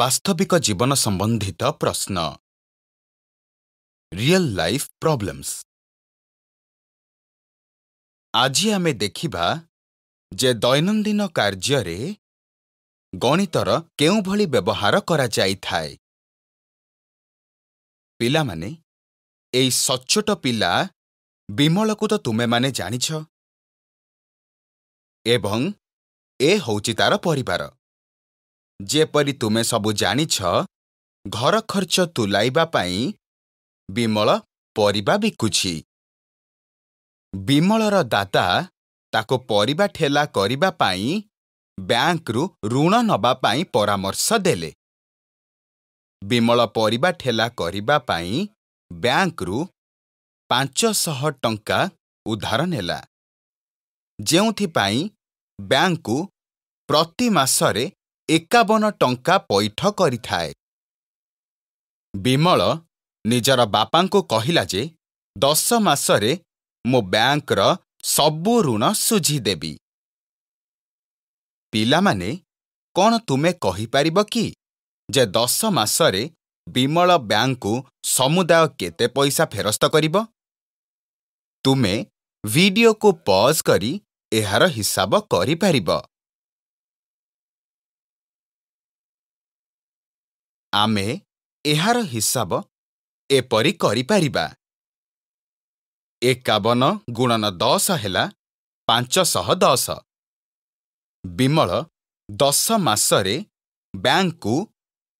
ବାସ୍ତବିକ ଜୀବନ ସମ୍ବନ୍ଧିତ ପ୍ରଶ୍ନ ରିଅଲ୍ ଲାଇଫ୍ ପ୍ରବ୍ଲେମ୍ସ ଆଜି ଆମେ ଦେଖିବା ଯେ ଦୈନନ୍ଦିନ କାର୍ଯ୍ୟରେ ଗଣିତର କେଉଁଭଳି ବ୍ୟବହାର କରାଯାଇଥାଏ ପିଲାମାନେ ଏଇ ସଚ୍ଚୋଟ ପିଲା ବିମଳକୁ ତ ତୁମେମାନେ ଜାଣିଛ ଏବଂ ଏ ହେଉଛି ତାର ପରିବାର ଯେପରି ତୁମେ ସବୁ ଜାଣିଛ ଘର ଖର୍ଚ୍ଚ ତୁଲାଇବା ପାଇଁ ବିମଳ ପରିବା ବିକୁଛି ବିମଳର ଦାଦା ତାକୁ ପରିବା ଠେଲା କରିବା ପାଇଁ ବ୍ୟାଙ୍କରୁ ଋଣ ନେବା ପାଇଁ ପରାମର୍ଶ ଦେଲେ ବିମଳ ପରିବା ଠେଲା କରିବା ପାଇଁ ବ୍ୟାଙ୍କରୁ ପାଞ୍ଚଶହ ଟଙ୍କା ଉଦ୍ଧାର ନେଲା ଯେଉଁଥିପାଇଁ ବ୍ୟାଙ୍କକୁ ପ୍ରତି ମାସରେ ଏକାବନ ଟଙ୍କା ପଇଠ କରିଥାଏ ବିମଳ ନିଜର ବାପାଙ୍କୁ କହିଲା ଯେ ଦଶ ମାସରେ ମୁଁ ବ୍ୟାଙ୍କର ସବୁ ଋଣ ଶୁଝିଦେବି ପିଲାମାନେ କ'ଣ ତୁମେ କହିପାରିବ କି ଯେ ଦଶ ମାସରେ ବିମଳ ବ୍ୟାଙ୍କକୁ ସମୁଦାୟ କେତେ ପଇସା ଫେରସ୍ତ କରିବ ତୁମେ ଭିଡିଓକୁ ପଜ୍ କରି ଏହାର ହିସାବ କରିପାରିବ ଆମେ ଏହାର ହିସାବ ଏପରି କରିପାରିବା ଏକାବନ ଗୁଣନ ଦଶ ହେଲା ପାଞ୍ଚଶହ ଦଶ ବିମଳ ଦଶ ମାସରେ ବ୍ୟାଙ୍କକୁ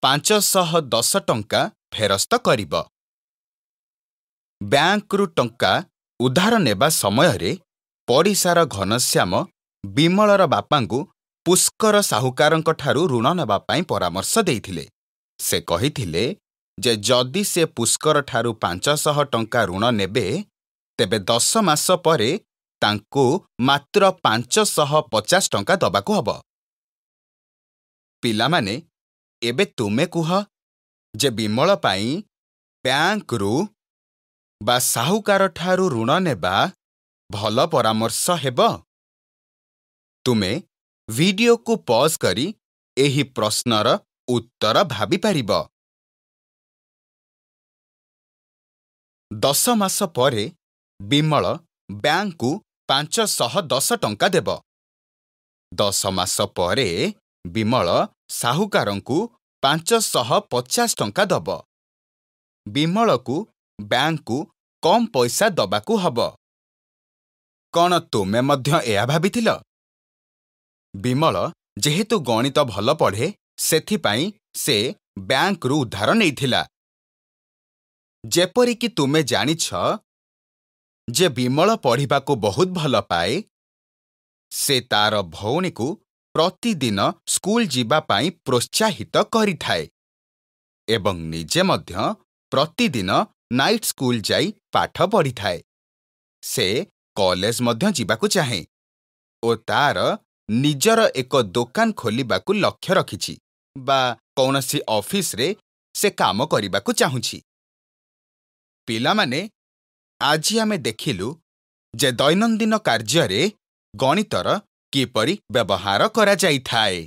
ପାଞ୍ଚଶହ ଦଶ ଟଙ୍କା ଫେରସ୍ତ କରିବ ବ୍ୟାଙ୍କରୁ ଟଙ୍କା ଉଦ୍ଧାର ନେବା ସମୟରେ ପଡ଼ିଶାର ଘନଶ୍ୟାମ ବିମଳର ବାପାଙ୍କୁ ପୁଷ୍କର ସାହୁକାରଙ୍କଠାରୁ ଋଣ ନେବା ପାଇଁ ପରାମର୍ଶ ଦେଇଥିଲେ ସେ କହିଥିଲେ ଯେ ଯଦି ସେ ପୁଷ୍କରଠାରୁ ପାଞ୍ଚଶହ ଟଙ୍କା ଋଣ ନେବେ ତେବେ ଦଶ ମାସ ପରେ ତାଙ୍କୁ ମାତ୍ର ପାଞ୍ଚଶହ ପଚାଶ ଟଙ୍କା ଦେବାକୁ ହେବ ପିଲାମାନେ ଏବେ ତୁମେ କୁହ ଯେ ବିମଳ ପାଇଁ ବ୍ୟାଙ୍କରୁ ବା ସାହୁକାରଠାରୁ ଋଣ ନେବା ଭଲ ପରାମର୍ଶ ହେବ ତୁମେ ଭିଡିଓକୁ ପଜ୍ କରି ଏହି ପ୍ରଶ୍ନର ଉତ୍ତର ଭାବିପାରିବ ଦଶ ମାସ ପରେ ବିମଳ ବ୍ୟାଙ୍କକୁ ପାଞ୍ଚଶହ ଦଶ ଟଙ୍କା ଦେବ ଦଶ ମାସ ପରେ ବିମଳ ସାହୁକାରଙ୍କୁ ପାଞ୍ଚଶହ ପଚାଶ ଟଙ୍କା ଦେବ ବିମଳକୁ ବ୍ୟାଙ୍କକୁ କମ୍ ପଇସା ଦେବାକୁ ହେବ କ'ଣ ତୁମେ ମଧ୍ୟ ଏହା ଭାବିଥିଲ ବିମଳ ଯେହେତୁ ଗଣିତ ଭଲ ପଢ଼େ ସେଥିପାଇଁ ସେ ବ୍ୟାଙ୍କରୁ ଉଦ୍ଧାର ନେଇଥିଲା ଯେପରିକି ତୁମେ ଜାଣିଛ ଯେ ବିମଳ ପଢ଼ିବାକୁ ବହୁତ ଭଲ ପାଏ ସେ ତାର ଭଉଣୀକୁ ପ୍ରତିଦିନ ସ୍କୁଲ ଯିବା ପାଇଁ ପ୍ରୋତ୍ସାହିତ କରିଥାଏ ଏବଂ ନିଜେ ମଧ୍ୟ ପ୍ରତିଦିନ ନାଇଟ୍ ସ୍କୁଲ ଯାଇ ପାଠ ପଢ଼ିଥାଏ ସେ କଲେଜ ମଧ୍ୟ ଯିବାକୁ ଚାହେଁ ଓ ତାର ନିଜର ଏକ ଦୋକାନ ଖୋଲିବାକୁ ଲକ୍ଷ୍ୟ ରଖିଛି ବା କୌଣସି ଅଫିସରେ ସେ କାମ କରିବାକୁ ଚାହୁଁଛି ପିଲାମାନେ ଆଜି ଆମେ ଦେଖିଲୁ ଯେ ଦୈନନ୍ଦିନ କାର୍ଯ୍ୟରେ ଗଣିତର କିପରି ବ୍ୟବହାର କରାଯାଇଥାଏ